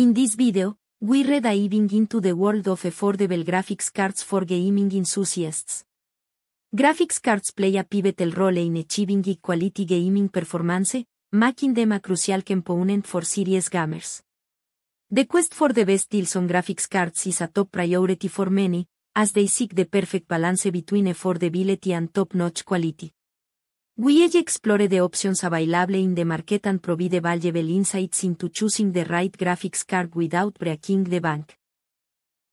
In this video, we are diving into the world of affordable graphics cards for gaming enthusiasts. Graphics cards play a pivotal role in achieving quality gaming performance, making them a crucial component for serious gamers. The quest for the best deals on graphics cards is a top priority for many, as they seek the perfect balance between affordability and top-notch quality. Wieye explore the options available in the market and provide valuable insights into choosing the right graphics card without breaking the bank.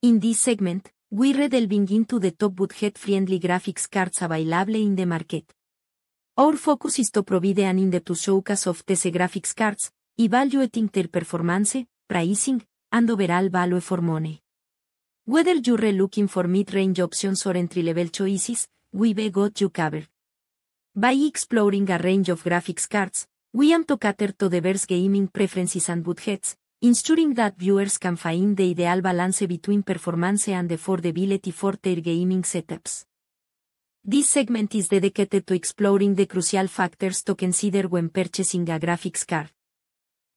In this segment, we redelving into the top budget-friendly graphics cards available in the market. Our focus is to provide an in-depth showcase of these graphics cards, evaluating their performance, pricing, and overall value for money. Whether you're looking for mid-range options or entry-level choices, we've got you covered. By exploring a range of graphics cards, we aim to cater to diverse gaming preferences and budgets, ensuring that viewers can find the ideal balance between performance and affordability for their gaming setups. This segment is dedicated to exploring the crucial factors to consider when purchasing a graphics card.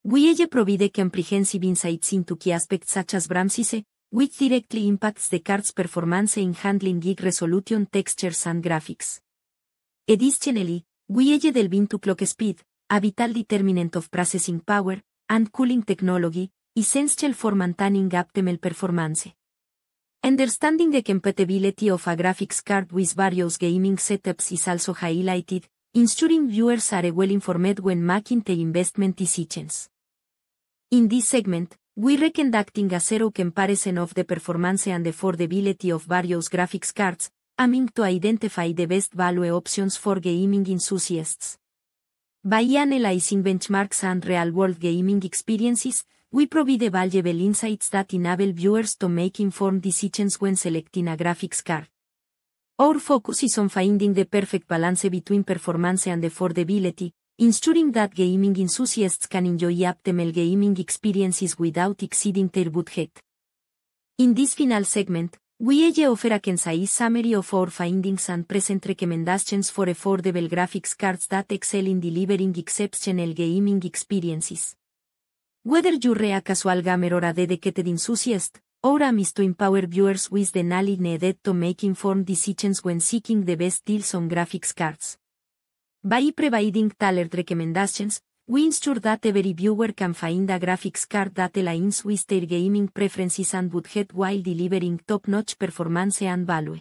We provide comprehensive insights into key aspects such as RAM size, which directly impacts the card's performance in handling gig resolution textures and graphics. Gui Guielle del Bin Clock Speed, a vital determinant of processing power, and cooling technology, essential for maintaining optimal performance. Understanding the compatibility of a graphics card with various gaming setups is also highlighted, ensuring viewers are well informed when making the investment decisions. In this segment, we recommend acting a zero comparison of the performance and affordability of various graphics cards, aiming to identify the best value options for gaming enthusiasts. By analyzing benchmarks and real-world gaming experiences, we provide valuable insights that enable viewers to make informed decisions when selecting a graphics card. Our focus is on finding the perfect balance between performance and affordability, ensuring that gaming enthusiasts can enjoy optimal gaming experiences without exceeding their budget. In this final segment, We offer a Kensai summary of our findings and present recommendations for a affordable graphics cards that excel in delivering exceptional gaming experiences. Whether you're a casual gamer or a dedicated enthusiast, our aim to empower viewers with the knowledge needed to make informed decisions when seeking the best deals on graphics cards. By providing tailored recommendations, Winsure that every viewer can find a graphics card that aligns with their gaming preferences and budget while delivering top-notch performance and value.